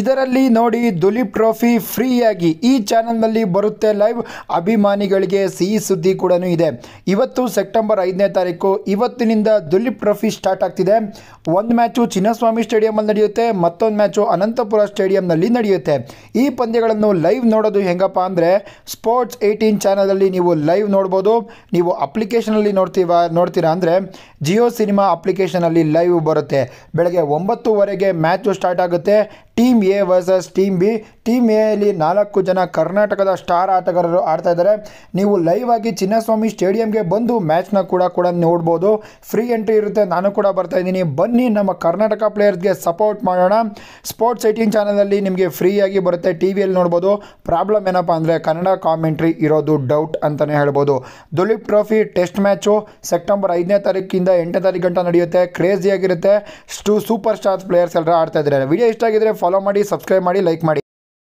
ಇದರಲ್ಲಿ ನೋಡಿ ದುಲೀಪ್ ಟ್ರೋಫಿ ಫ್ರೀಯಾಗಿ ಈ ಚಾನಲ್ನಲ್ಲಿ ಬರುತ್ತೆ ಲೈವ್ ಅಭಿಮಾನಿಗಳಿಗೆ ಸಿಹಿ ಸುದ್ದಿ ಕೂಡ ಇದೆ ಇವತ್ತು ಸೆಪ್ಟೆಂಬರ್ ಐದನೇ ತಾರೀಕು ಇವತ್ತಿನಿಂದ ದುಲೀಪ್ ಟ್ರೋಫಿ ಸ್ಟಾರ್ಟ್ ಆಗ್ತಿದೆ ಒಂದು ಮ್ಯಾಚು ಚಿನ್ನಸ್ವಾಮಿ ಸ್ಟೇಡಿಯಮಲ್ಲಿ ನಡೆಯುತ್ತೆ ಮತ್ತೊಂದು ಮ್ಯಾಚು ಅನಂತಪುರ ಸ್ಟೇಡಿಯಂನಲ್ಲಿ ನಡೆಯುತ್ತೆ ಈ ಪಂದ್ಯಗಳನ್ನು ಲೈವ್ ನೋಡೋದು ಹೆಂಗಪ್ಪ ಅಂದರೆ ಸ್ಪೋರ್ಟ್ಸ್ ಏಯ್ಟೀನ್ ಚಾನಲಲ್ಲಿ ನೀವು ಲೈವ್ ನೋಡ್ಬೋದು ನೀವು ಅಪ್ಲಿಕೇಶನಲ್ಲಿ ನೋಡ್ತೀವ ನೋಡ್ತೀರಾ ಅಂದರೆ ಜಿಯೋ ಸಿನಿಮಾ ಅಪ್ಲಿಕೇಶನಲ್ಲಿ ಲೈವ್ ಬರುತ್ತೆ ಬೆಳಗ್ಗೆ ಒಂಬತ್ತುವರೆಗೆ ಮ್ಯಾಚು ಸ್ಟಾರ್ಟ್ ಆಗುತ್ತೆ team A versus team B team ಎಯಲ್ಲಿ ನಾಲ್ಕು ಜನ ಕರ್ನಾಟಕದ ಸ್ಟಾರ್ ಆಟಗಾರರು ಆಡ್ತಾ ಇದ್ದಾರೆ ನೀವು ಲೈವ್ ಆಗಿ ಚಿನ್ನಸ್ವಾಮಿ ಸ್ಟೇಡಿಯಂಗೆ ಬಂದು ಮ್ಯಾಚ್ನ ಕೂಡ ಕೂಡ ನೋಡ್ಬೋದು ಫ್ರೀ ಎಂಟ್ರಿ ಇರುತ್ತೆ ನಾನು ಕೂಡ ಬರ್ತಾ ಇದ್ದೀನಿ ಬನ್ನಿ ನಮ್ಮ ಕರ್ನಾಟಕ ಪ್ಲೇಯರ್ಸ್ಗೆ ಸಪೋರ್ಟ್ ಮಾಡೋಣ ಸ್ಪೋರ್ಟ್ಸ್ ಐಟಿನ್ ಚಾನಲಲ್ಲಿ ನಿಮಗೆ ಫ್ರೀಯಾಗಿ ಬರುತ್ತೆ ಟಿ ವಿಯಲ್ಲಿ ನೋಡ್ಬೋದು ಪ್ರಾಬ್ಲಮ್ ಏನಪ್ಪ ಅಂದರೆ ಕನ್ನಡ ಕಾಮೆಂಟ್ರಿ ಇರೋದು ಡೌಟ್ ಅಂತಲೇ ಹೇಳ್ಬೋದು Duleep trophy test match September ಐದನೇ ತಾರೀಕಿಂದ ಎಂಟನೇ ತಾರೀಕು ಗಂಟೆ ನಡೆಯುತ್ತೆ ಕ್ರೇಜಿಯಾಗಿರುತ್ತೆ ಸ್ಟು ಸೂಪರ್ ಸ್ಟಾರ್ಸ್ ಪ್ಲೇಯರ್ಸ್ ಎಲ್ಲರೂ ಆಡ್ತಾ ಇದ್ದಾರೆ ವಿಡಿಯೋ ಇಷ್ಟ ಆಗಿದ್ರೆ ಫಾಲೋ ಮಾಡಿ ಸಬ್ಸ್ಕ್ರೈಬ್ ಮಾಡಿ ಲೈಕ್ ಮಾಡಿ